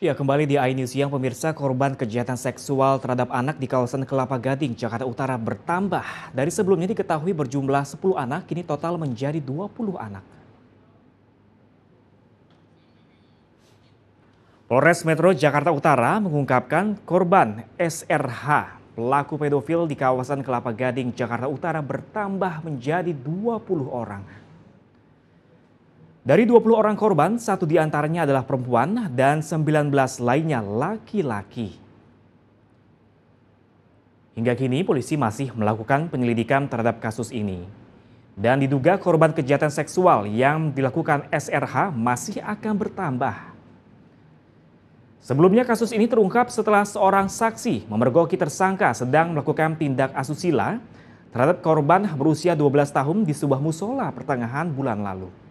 Ya, kembali di iNews Siang, pemirsa korban kejahatan seksual terhadap anak di kawasan Kelapa Gading, Jakarta Utara bertambah. Dari sebelumnya diketahui berjumlah 10 anak, kini total menjadi 20 anak. Polres Metro Jakarta Utara mengungkapkan korban SRH, pelaku pedofil di kawasan Kelapa Gading, Jakarta Utara bertambah menjadi 20 orang. Dari 20 orang korban, satu di antaranya adalah perempuan dan 19 lainnya laki-laki. Hingga kini polisi masih melakukan penyelidikan terhadap kasus ini. Dan diduga korban kejahatan seksual yang dilakukan SRH masih akan bertambah. Sebelumnya kasus ini terungkap setelah seorang saksi memergoki tersangka sedang melakukan tindak asusila terhadap korban berusia 12 tahun di sebuah musola pertengahan bulan lalu.